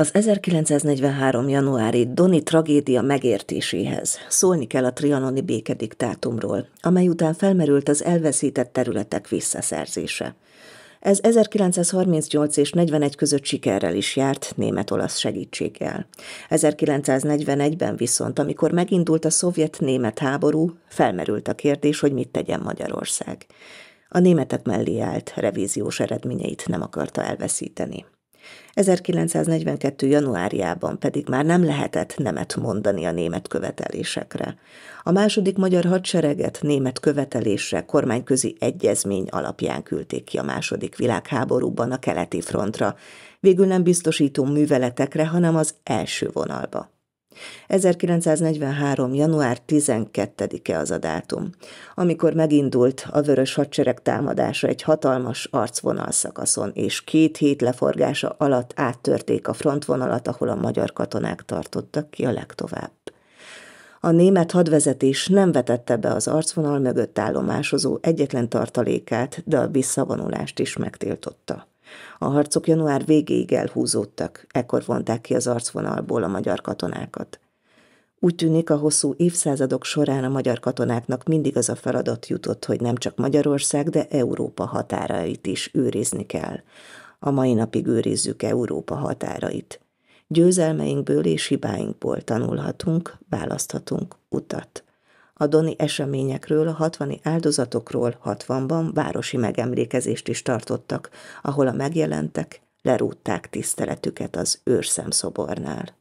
Az 1943. januári Doni tragédia megértéséhez szólni kell a trianoni békediktátumról, amely után felmerült az elveszített területek visszaszerzése. Ez 1938 és 41 között sikerrel is járt német-olasz segítséggel. 1941-ben viszont, amikor megindult a szovjet-német háború, felmerült a kérdés, hogy mit tegyen Magyarország. A németek mellé állt, revíziós eredményeit nem akarta elveszíteni. 1942. januárjában pedig már nem lehetett nemet mondani a német követelésekre. A második magyar hadsereget német követelésre kormányközi egyezmény alapján küldték ki a második világháborúban a keleti frontra, végül nem biztosító műveletekre, hanem az első vonalba. 1943. január 12-e az a dátum, amikor megindult a vörös hadsereg támadása egy hatalmas arcvonal szakaszon, és két hét leforgása alatt áttörték a frontvonalat, ahol a magyar katonák tartottak ki a legtovább. A német hadvezetés nem vetette be az arcvonal mögött állomásozó egyetlen tartalékát, de a visszavonulást is megtiltotta. A harcok január végéig elhúzódtak, ekkor vonták ki az arcvonalból a magyar katonákat. Úgy tűnik, a hosszú évszázadok során a magyar katonáknak mindig az a feladat jutott, hogy nem csak Magyarország, de Európa határait is őrizni kell. A mai napig őrizzük Európa határait. Győzelmeinkből és hibáinkból tanulhatunk, választhatunk utat. A Doni eseményekről, a hatvani áldozatokról 60-ban városi megemlékezést is tartottak, ahol a megjelentek lerúgták tiszteletüket az őrszemszobornál.